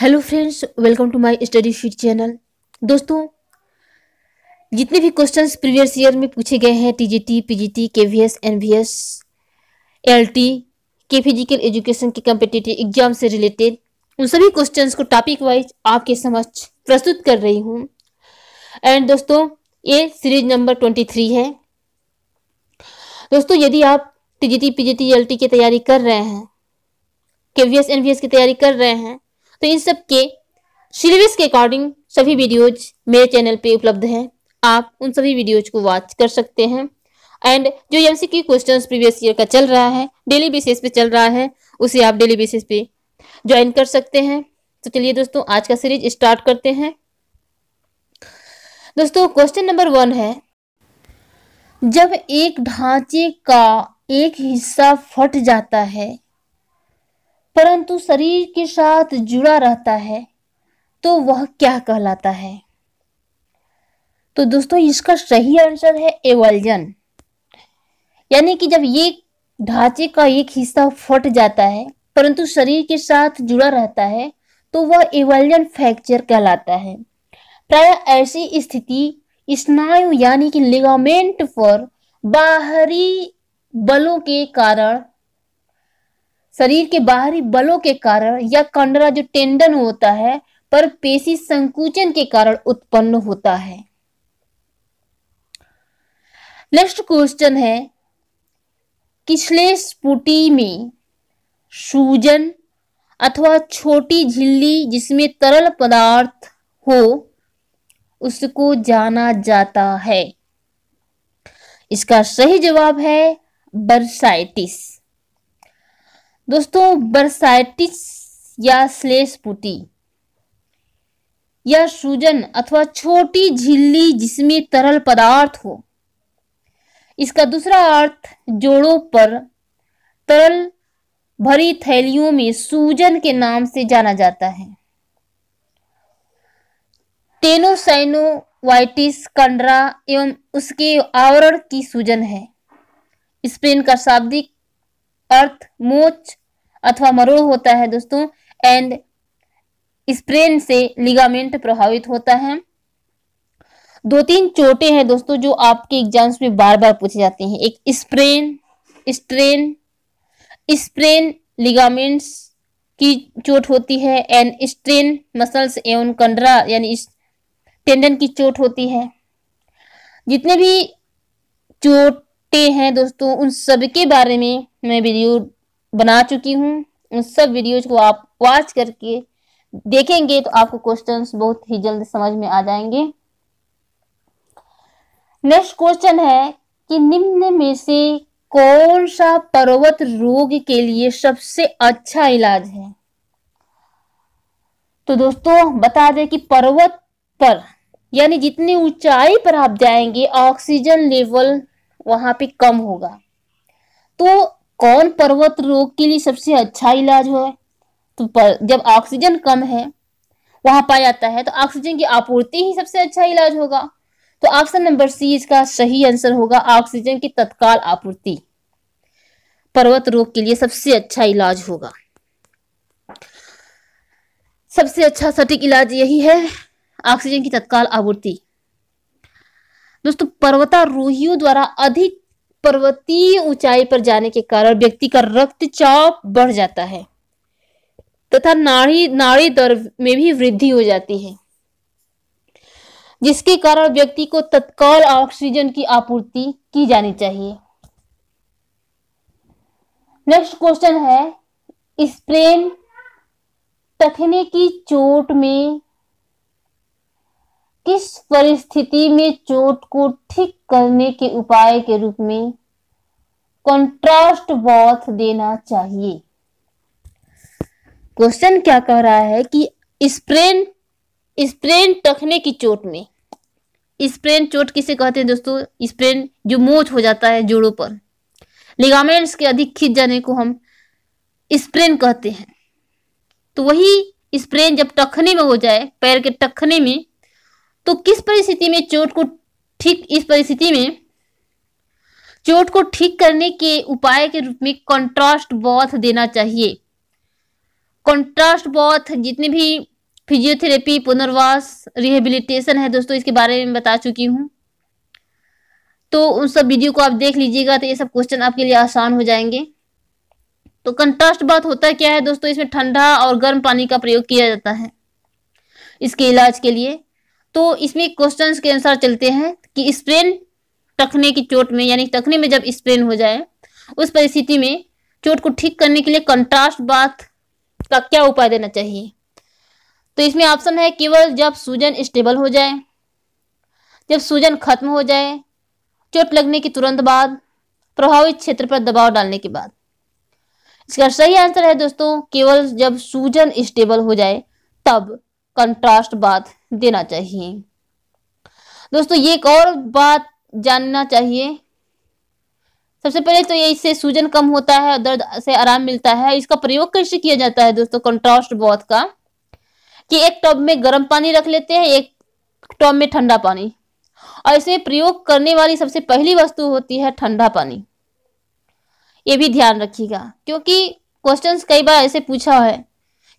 hello friends welcome to my study sheet channel दोस्तों जितने भी क्वेश्चंस प्रीवियस ईयर में पूछे गए हैं TGT, PGT, KVS, NVS, LT, के फिजिकल एजुकेशन के कम्पिटेटिव एग्जाम से रिलेटेड उन सभी क्वेश्चंस को टॉपिक वाइज आपके समक्ष प्रस्तुत कर रही हूँ एंड दोस्तों ये सीरीज नंबर ट्वेंटी थ्री है दोस्तों यदि आप टी जी की तैयारी कर रहे हैं के वी की तैयारी कर रहे हैं तो इन सब के सिलेबस के अकॉर्डिंग सभी वीडियोज मेरे चैनल पे उपलब्ध हैं आप उन सभी वीडियोज को वॉच कर सकते हैं एंड जो एम सी की क्वेश्चन प्रीवियस ईयर का चल रहा है डेली बेसिस पे चल रहा है उसे आप डेली बेसिस पे ज्वाइन कर सकते हैं तो चलिए दोस्तों आज का सीरीज स्टार्ट करते हैं दोस्तों क्वेश्चन नंबर वन है जब एक ढांचे का एक हिस्सा फट जाता है परंतु शरीर के साथ जुड़ा रहता है तो वह क्या कहलाता है तो दोस्तों इसका सही आंसर है एवल्जन यानी कि जब ये ढांचे का एक हिस्सा फट जाता है परंतु शरीर के साथ जुड़ा रहता है तो वह एवल्जन फ्रैक्चर कहलाता है प्राय ऐसी स्थिति स्नायु यानी कि लिगामेंट पर बाहरी बलों के कारण शरीर के बाहरी बलों के कारण या कंडरा जो टेंडन होता है पर पेशी संकुचन के कारण उत्पन्न होता है नेक्स्ट क्वेश्चन है कि श्लेष में सूजन अथवा छोटी झिल्ली जिसमें तरल पदार्थ हो उसको जाना जाता है इसका सही जवाब है बर्साइटिस दोस्तों बर्साइटिस या स्लेस पुटी या सूजन अथवा छोटी झिल्ली जिसमें तरल पदार्थ हो इसका दूसरा अर्थ जोड़ों पर तरल भरी थैलियों में सूजन के नाम से जाना जाता है टेनोसाइनोवाइटिस कंडरा एवं उसके आवरण की सूजन है स्पेन का शाब्दिक अर्थ मोच अथवा मरोड़ होता है दोस्तों एंड स्प्रेन से लिगामेंट प्रभावित होता है दो तीन चोटें हैं दोस्तों जो आपके एग्जाम्स में बार बार पूछे जाते हैं एक स्प्रेन स्ट्रेन स्प्रेन लिगामेंट्स की चोट होती है एंड स्ट्रेन मसल्स एवं कंडरा यानी टेंडन की चोट होती है जितने भी चोटें हैं दोस्तों उन सबके बारे में मैं वीडियो बना चुकी हूँ उन सब वीडियोज को आप वॉच करके देखेंगे तो आपको क्वेश्चन बहुत ही जल्द समझ में आ जाएंगे नेक्स्ट क्वेश्चन है कि निम्न में से कौन सा पर्वत रोग के लिए सबसे अच्छा इलाज है तो दोस्तों बता दें कि पर्वत पर यानी जितनी ऊंचाई पर आप जाएंगे ऑक्सीजन लेवल वहां पे कम होगा तो कौन पर्वत रोग के लिए सबसे अच्छा इलाज है तो पर, जब ऑक्सीजन कम है वहां पाया जाता है तो ऑक्सीजन की आपूर्ति ही सबसे अच्छा इलाज होगा तो ऑप्शन नंबर सी इसका सही आंसर होगा ऑक्सीजन की तत्काल आपूर्ति पर्वत रोग के लिए सबसे अच्छा इलाज होगा सबसे अच्छा सटीक इलाज यही है ऑक्सीजन की तत्काल आपूर्ति दोस्तों पर्वतारोहियों द्वारा अधिक पर्वतीय ऊंचाई पर जाने के कारण व्यक्ति का रक्तचाप बढ़ जाता है तथा नाड़ी नाड़ी दर में भी वृद्धि हो जाती है जिसके कारण व्यक्ति को तत्काल ऑक्सीजन की आपूर्ति की जानी चाहिए नेक्स्ट क्वेश्चन है स्प्रेन टखने की चोट में किस परिस्थिति में चोट को ठीक करने के उपाय के रूप में कंट्रास्ट बॉथ देना चाहिए क्वेश्चन क्या कह रहा है कि स्प्रेन स्प्रेन टखने की चोट में स्प्रेन चोट किसे कहते हैं दोस्तों स्प्रेन जो मोच हो जाता है जोड़ों पर लिगामेंट्स के अधिक खींच जाने को हम स्प्रेन कहते हैं तो वही स्प्रेन जब टखने में हो जाए पैर के टखने में तो किस परिस्थिति में चोट को ठीक इस परिस्थिति में चोट को ठीक करने के उपाय के रूप में कंट्रास्ट बॉथ देना चाहिए कंट्रास्ट बॉथ जितने भी फिजियोथेरेपी पुनर्वास रिहेबिलिटेशन है दोस्तों इसके बारे में बता चुकी हूँ तो उन सब वीडियो को आप देख लीजिएगा तो ये सब क्वेश्चन आपके लिए आसान हो जाएंगे तो कंट्रास्ट बात होता क्या है दोस्तों इसमें ठंडा और गर्म पानी का प्रयोग किया जाता है इसके इलाज के लिए तो इसमें क्वेश्चन के अनुसार चलते हैं कि स्प्रेन टखने की चोट में यानी टखने में जब स्प्रेन हो जाए उस परिस्थिति में चोट को ठीक करने के लिए कंट्रास्ट बाथ का क्या उपाय देना चाहिए तो इसमें ऑप्शन है केवल जब सूजन स्टेबल हो जाए जब सूजन खत्म हो जाए चोट लगने के तुरंत बाद प्रभावित क्षेत्र पर दबाव डालने के बाद इसका सही आंसर है दोस्तों केवल जब सूजन स्टेबल हो जाए तब कंट्रास्ट बाथ देना चाहिए दोस्तों ये एक और बात जानना चाहिए सबसे पहले तो ये इससे सूजन कम होता है और दर्द से आराम मिलता है इसका प्रयोग कैसे किया जाता है दोस्तों कंट्रास्ट बॉथ का कि एक टब में गर्म पानी रख लेते हैं एक टब में ठंडा पानी और इसमें प्रयोग करने वाली सबसे पहली वस्तु होती है ठंडा पानी ये भी ध्यान रखिएगा क्योंकि क्वेश्चंस कई बार ऐसे पूछा है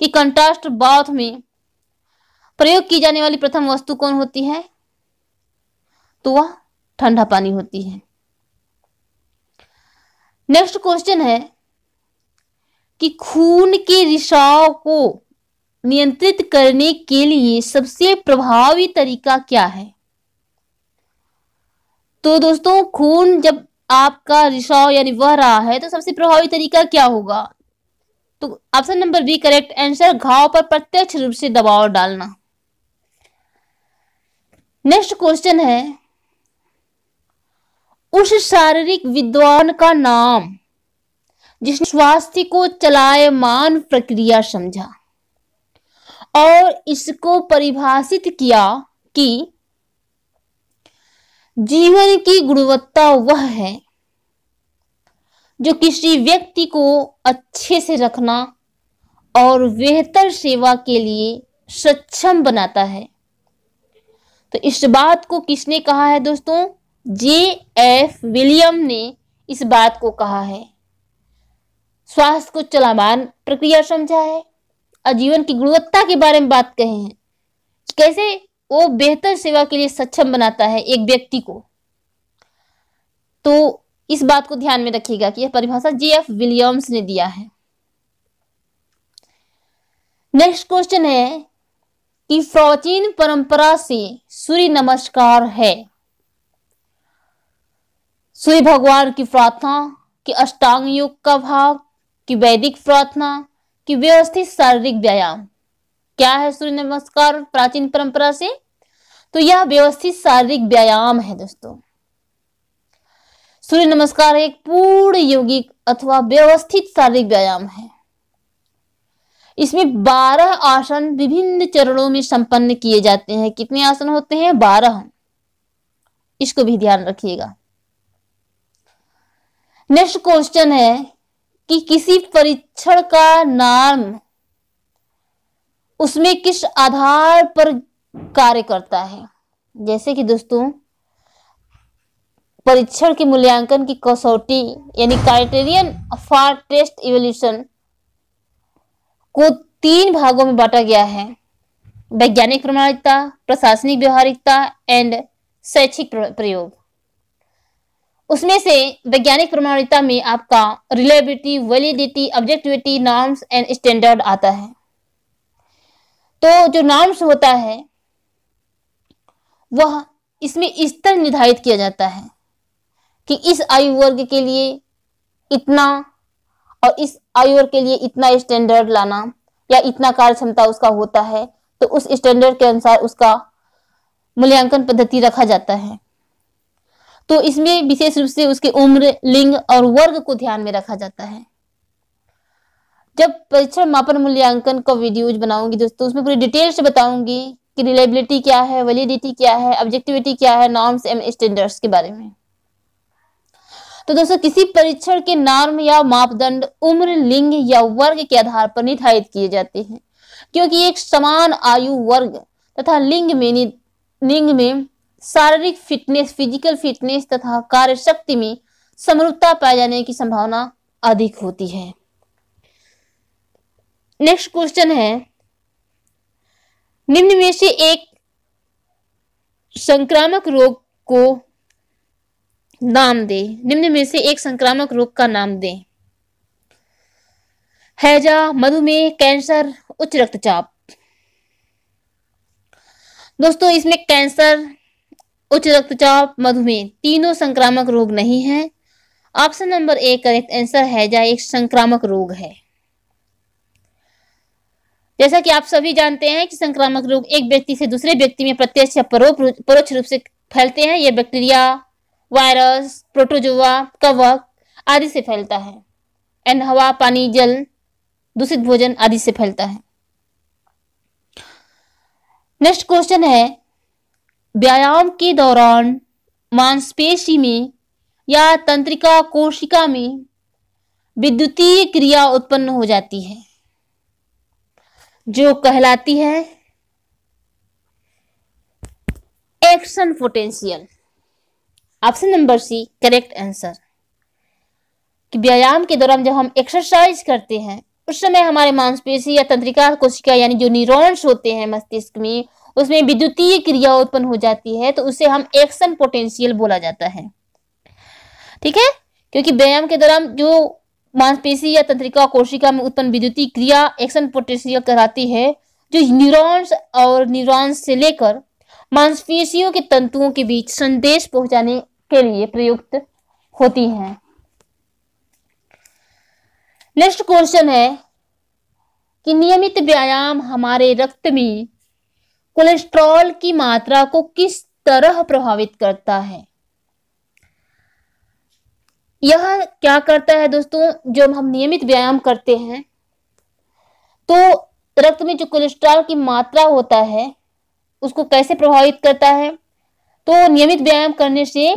कि कंट्रास्ट बाथ में प्रयोग की जाने वाली प्रथम वस्तु कौन होती है तो वह ठंडा पानी होती है नेक्स्ट क्वेश्चन है कि खून के रिसाव को नियंत्रित करने के लिए सबसे प्रभावी तरीका क्या है तो दोस्तों खून जब आपका रिसाव यानी वह रहा है तो सबसे प्रभावी तरीका क्या होगा तो option number B correct answer घाव पर प्रत्यक्ष रूप से दबाव डालना नेक्स्ट क्वेश्चन है उस शारीरिक विद्वान का नाम जिसने स्वास्थ्य को चलायमान प्रक्रिया समझा और इसको परिभाषित किया कि जीवन की गुणवत्ता वह है जो किसी व्यक्ति को अच्छे से रखना और बेहतर सेवा के लिए सक्षम बनाता है तो इस बात को किसने कहा है दोस्तों जे एफ विलियम ने इस बात को कहा है स्वास्थ्य को चलामान प्रक्रिया समझा है और जीवन की गुणवत्ता के बारे में बात कहे हैं कैसे वो बेहतर सेवा के लिए सक्षम बनाता है एक व्यक्ति को तो इस बात को ध्यान में रखिएगा कि यह परिभाषा जे एफ विलियम्स ने दिया है नेक्स्ट क्वेश्चन है की प्राचीन परंपरा से सूर्य नमस्कार है सूर्य भगवान की प्रार्थना कि अष्टांग योग का भाव कि वैदिक प्रार्थना कि व्यवस्थित शारीरिक व्यायाम क्या है सूर्य नमस्कार प्राचीन परंपरा से तो यह व्यवस्थित शारीरिक व्यायाम है दोस्तों सूर्य नमस्कार एक पूर्ण योगिक अथवा व्यवस्थित शारीरिक व्यायाम है इसमें बारह आसन विभिन्न चरणों में संपन्न किए जाते हैं कितने आसन होते हैं बारह इसको भी ध्यान रखिएगा नेक्स्ट क्वेश्चन है कि किसी परीक्षण का नाम उसमें किस आधार पर कार्य करता है जैसे कि दोस्तों परीक्षण के मूल्यांकन की कसौटी यानी क्राइटेरियन फॉर टेस्ट इवोल्यूशन को तीन भागों में बांटा गया है वैज्ञानिक प्रमाणिकता प्रशासनिक व्यवहारिकता एंड शैक्षिक प्रयोग उसमें से वैज्ञानिक प्रमाणिकता में आपका reliability validity objectivity norms and standard आता है तो जो नॉर्म्स होता है वह इसमें स्तर इस निर्धारित किया जाता है कि इस आयु वर्ग के लिए इतना और इस आयुर के लिए इतना स्टैंडर्ड लाना या इतना कार्य क्षमता उसका होता है तो उस स्टैंडर्ड के अनुसार उसका मूल्यांकन पद्धति रखा जाता है तो इसमें विशेष रूप से उसके उम्र लिंग और वर्ग को ध्यान में रखा जाता है जब परीक्षण मापन मूल्यांकन का वीडियोज बनाऊंगी दोस्तों उसमें पूरी डिटेल से बताऊंगी कि रिलायबिलिटी क्या है वैलिडिटी क्या है ऑब्जेक्टिविटी क्या है नॉर्म्स एंड स्टैंडर्ड्स के बारे में तो दोस्तों किसी परीक्षण के नॉर्म या मापदंड उम्र लिंग या वर्ग के आधार पर निर्धारित किए जाते हैं क्योंकि एक समान आयु वर्ग तथा लिंग में लिंग में शारीरिक फिटनेस फिजिकल फिटनेस तथा कार्य शक्ति में समरूपता पाए जाने की संभावना अधिक होती है नेक्स्ट क्वेश्चन है निम्न में से एक संक्रामक रोग को नाम दे निम्न में से एक संक्रामक रोग का नाम दे हैजा मधुमेह कैंसर उच्च रक्तचाप दोस्तों इसमें कैंसर उच्च रक्तचाप मधुमेह तीनों संक्रामक रोग नहीं है option number A correct answer हैजा एक संक्रामक रोग है जैसा कि आप सभी जानते हैं कि संक्रामक रोग एक व्यक्ति से दूसरे व्यक्ति में प्रत्यक्ष या परोक्ष रूप से फैलते हैं यह बैक्टीरिया वायरस प्रोटोजोआ कवक आदि से फैलता है एंड हवा पानी जल दूषित भोजन आदि से फैलता है नेक्स्ट क्वेश्चन है व्यायाम के दौरान मांसपेशी में या तंत्रिका कोशिका में विद्युतीय क्रिया उत्पन्न हो जाती है जो कहलाती है action potential option number C correct answer कि व्यायाम के दौरान जब हम एक्सरसाइज करते हैं उस समय हमारे मांसपेशी या तंत्रिका कोशिका यानी जो न्यूरॉन्स होते हैं मस्तिष्क में उसमें विद्युतीय क्रिया उत्पन्न हो जाती है तो उसे हम एक्शन पोटेंशियल बोला जाता है ठीक है क्योंकि व्यायाम के दौरान जो मांसपेशी या तंत्रिका कोशिका में उत्पन्न विद्युतीय क्रिया एक्शन पोटेंशियल कराती है जो न्यूरॉन्स और न्यूरॉन्स से लेकर मांसपेशियों के तंतुओं के बीच संदेश पहुंचाने के लिए प्रयुक्त होती हैं नेक्स्ट क्वेश्चन है कि नियमित व्यायाम हमारे रक्त में कोलेस्ट्रॉल की मात्रा को किस तरह प्रभावित करता है यह क्या करता है दोस्तों जो हम नियमित व्यायाम करते हैं तो रक्त में जो कोलेस्ट्रॉल की मात्रा होता है उसको कैसे प्रभावित करता है तो नियमित व्यायाम करने से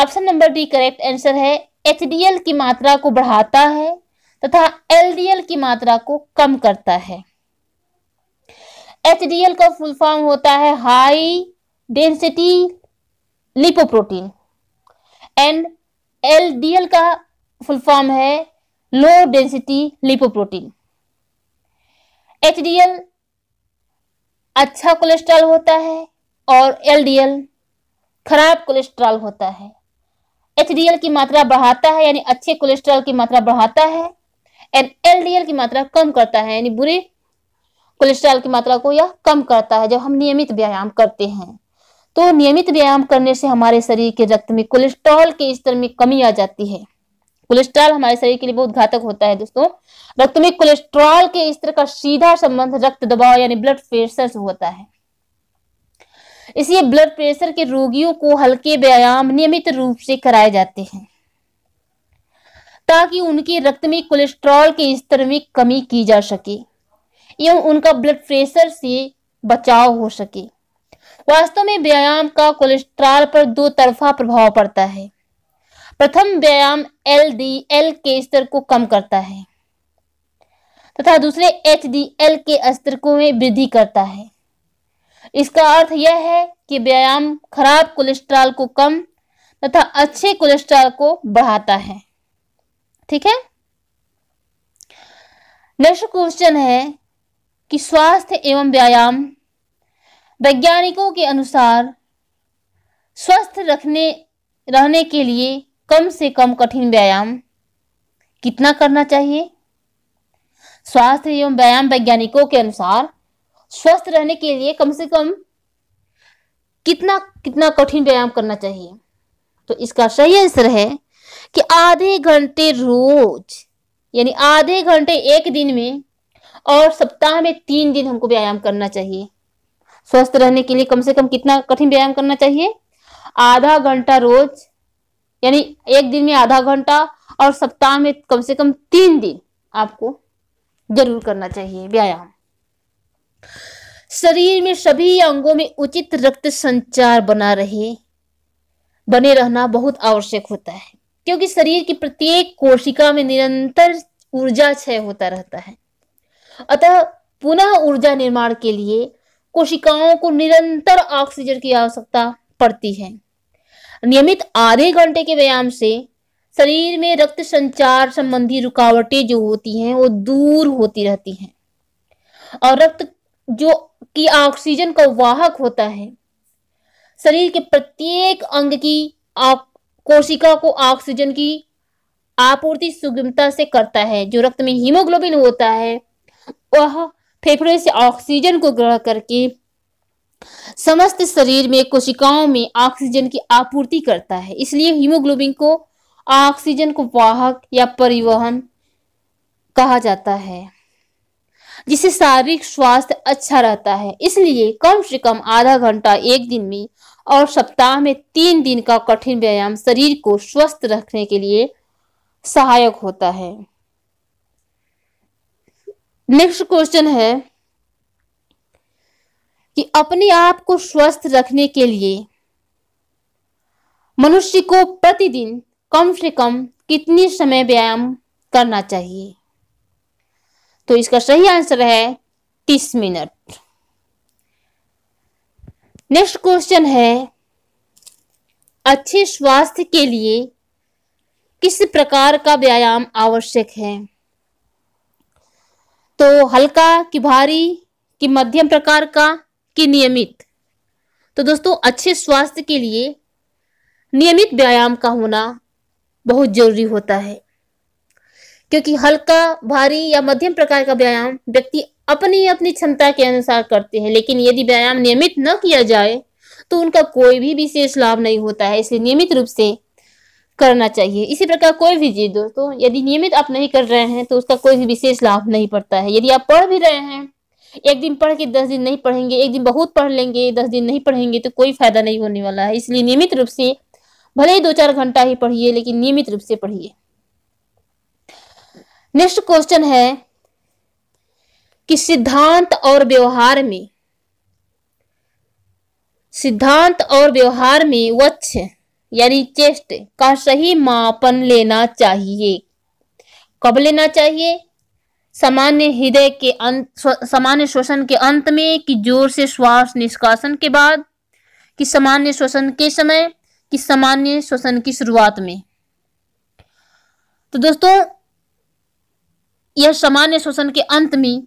option number D correct answer है एच की मात्रा को बढ़ाता है तथा एल की मात्रा को कम करता है एच का फुल फॉर्म होता है high density lipoprotein and L का फुल फॉर्म है लो डेंसिटी लिपोप्रोटीन एच अच्छा कोलेस्ट्रॉल होता है और एलडीएल खराब कोलेस्ट्रॉल होता है एचडीएल की मात्रा बढ़ाता है यानी अच्छे कोलेस्ट्रॉल की मात्रा बढ़ाता है एंड एलडीएल की मात्रा कम करता है यानी बुरे कोलेस्ट्रॉल की मात्रा को यह कम करता है जब हम नियमित व्यायाम करते हैं तो नियमित व्यायाम करने से हमारे शरीर के रक्त में कोलेस्ट्रॉल के स्तर में कमी आ जाती है कोलेस्ट्रॉल हमारे शरीर के लिए बहुत घातक होता है दोस्तों रक्त में कोलेस्ट्रॉल के स्तर का सीधा संबंध रक्त दबाव यानी ब्लड प्रेशर से होता है इसलिए ब्लड प्रेशर के रोगियों को हल्के व्यायाम नियमित रूप से कराए जाते हैं ताकि उनके रक्त में कोलेस्ट्रॉल के स्तर में कमी की जा सके एवं उनका ब्लड प्रेशर से बचाव हो सके वास्तव में व्यायाम का कोलेस्ट्रॉल पर दो तरफा प्रभाव पड़ता है प्रथम व्यायाम एल डी एल के स्तर को कम करता है तथा दूसरे एच डी एल के स्तर को में वृद्धि करता है इसका अर्थ यह है कि व्यायाम खराब कोलेस्ट्रॉल को कम तथा अच्छे कोलेस्ट्रॉल को बढ़ाता है ठीक है नेक्स्ट क्वेश्चन है कि स्वास्थ्य एवं व्यायाम वैज्ञानिकों के अनुसार स्वस्थ रखने रहने के लिए कम से कम कठिन व्यायाम कितना करना चाहिए स्वास्थ्य एवं व्यायाम वैज्ञानिकों के अनुसार स्वस्थ रहने के लिए कम से कम कितना कितना कठिन व्यायाम करना चाहिए तो इसका सही आंसर है कि आधे घंटे रोज यानी आधे घंटे एक दिन में और सप्ताह में तीन दिन हमको व्यायाम करना चाहिए स्वस्थ रहने के लिए कम से कम कितना कठिन व्यायाम करना चाहिए आधा घंटा रोज यानी एक दिन में आधा घंटा और सप्ताह में कम से कम तीन दिन आपको जरूर करना चाहिए व्यायाम शरीर में सभी अंगों में उचित रक्त संचार बना रहे बने रहना बहुत आवश्यक होता है क्योंकि शरीर की प्रत्येक कोशिका में निरंतर ऊर्जा क्षय होता रहता है अतः पुनः ऊर्जा निर्माण के लिए कोशिकाओं को निरंतर ऑक्सीजन की आवश्यकता पड़ती है नियमित आधे घंटे के व्यायाम से शरीर में रक्त संचार संबंधी रुकावटें जो होती हैं वो दूर होती रहती हैं और रक्त जो कि ऑक्सीजन का वाहक होता है शरीर के प्रत्येक अंग की कोशिका को ऑक्सीजन की आपूर्ति सुगमता से करता है जो रक्त में हीमोग्लोबिन होता है वह फेफड़े से ऑक्सीजन को ग्रहण करके समस्त शरीर में कोशिकाओं में ऑक्सीजन की आपूर्ति करता है इसलिए हीमोग्लोबिन को ऑक्सीजन को वाहक या परिवहन कहा जाता है जिससे शारीरिक स्वास्थ्य अच्छा रहता है इसलिए कम से कम आधा घंटा एक दिन में और सप्ताह में तीन दिन का कठिन व्यायाम शरीर को स्वस्थ रखने के लिए सहायक होता है नेक्स्ट क्वेश्चन है कि अपने आप को स्वस्थ रखने के लिए मनुष्य को प्रतिदिन कम से कम कितने समय व्यायाम करना चाहिए तो इसका सही आंसर है तीस मिनट नेक्स्ट क्वेश्चन है अच्छे स्वास्थ्य के लिए किस प्रकार का व्यायाम आवश्यक है तो हल्का कि भारी कि मध्यम प्रकार का कि नियमित तो दोस्तों अच्छे स्वास्थ्य के लिए नियमित व्यायाम का होना बहुत जरूरी होता है क्योंकि हल्का भारी या मध्यम प्रकार का व्यायाम व्यक्ति अपनी अपनी क्षमता के अनुसार करते हैं लेकिन यदि व्यायाम नियमित न किया जाए तो उनका कोई भी विशेष लाभ नहीं होता है इसलिए नियमित रूप से करना चाहिए इसी प्रकार कोई भी चीज दोस्तों यदि नियमित आप नहीं कर रहे हैं तो उसका कोई भी विशेष लाभ नहीं पड़ता है यदि आप पढ़ भी रहे हैं एक दिन पढ़ के दस दिन नहीं पढ़ेंगे एक दिन बहुत पढ़ लेंगे दस दिन नहीं पढ़ेंगे तो कोई फायदा नहीं होने वाला है इसलिए नियमित रूप से भले ही दो चार घंटा ही पढ़िए लेकिन नियमित रूप से पढ़िए नेक्स्ट क्वेश्चन है कि सिद्धांत और व्यवहार में सिद्धांत और व्यवहार में वच्छ यानी चेस्ट का सही मापन लेना चाहिए कब लेना चाहिए सामान्य हृदय के अंत सामान्य श्वसन के अंत में कि जोर से श्वास निष्कासन के बाद कि सामान्य श्वसन के समय कि सामान्य श्वसन की शुरुआत में तो दोस्तों यह सामान्य श्वसन के अंत में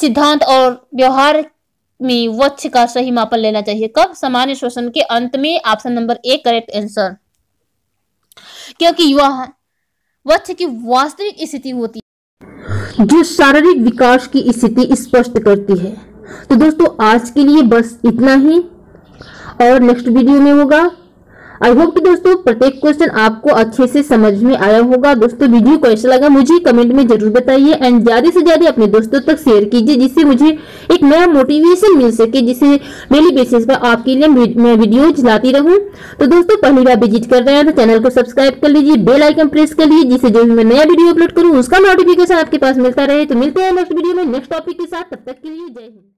सिद्धांत और व्यवहार में वक्ष का सही मापन लेना चाहिए कब सामान्य श्वसन के अंत में option number A correct answer क्योंकि युवा वक्ष की वास्तविक स्थिति होती जो शारीरिक विकास की स्थिति स्पष्ट करती है तो दोस्तों आज के लिए बस इतना ही और नेक्स्ट वीडियो में होगा आई होप कि दोस्तों प्रत्येक क्वेश्चन आपको अच्छे से समझ में आया होगा दोस्तों वीडियो को ऐसा लगा मुझे कमेंट में जरूर बताइए एंड ज्यादा से ज्यादा अपने दोस्तों तक शेयर कीजिए जिससे मुझे एक नया मोटिवेशन मिल सके जिसे डेली बेसिस पर आपके लिए मैं वीडियो चलाती रहूँ तो दोस्तों पहली बार विजिट कर रहे हैं तो चैनल को सब्सक्राइब कर लीजिए बेल आइकन प्रेस कर लीजिए जिससे जो भी मैं नया वीडियो अपलोड करूँ उसका नोटिफिकेशन आपके पास मिलता रहे तो मिलते हैं नेक्स्ट वीडियो में नेक्स्ट टॉपिक के साथ तब तक के लिए जय हिंद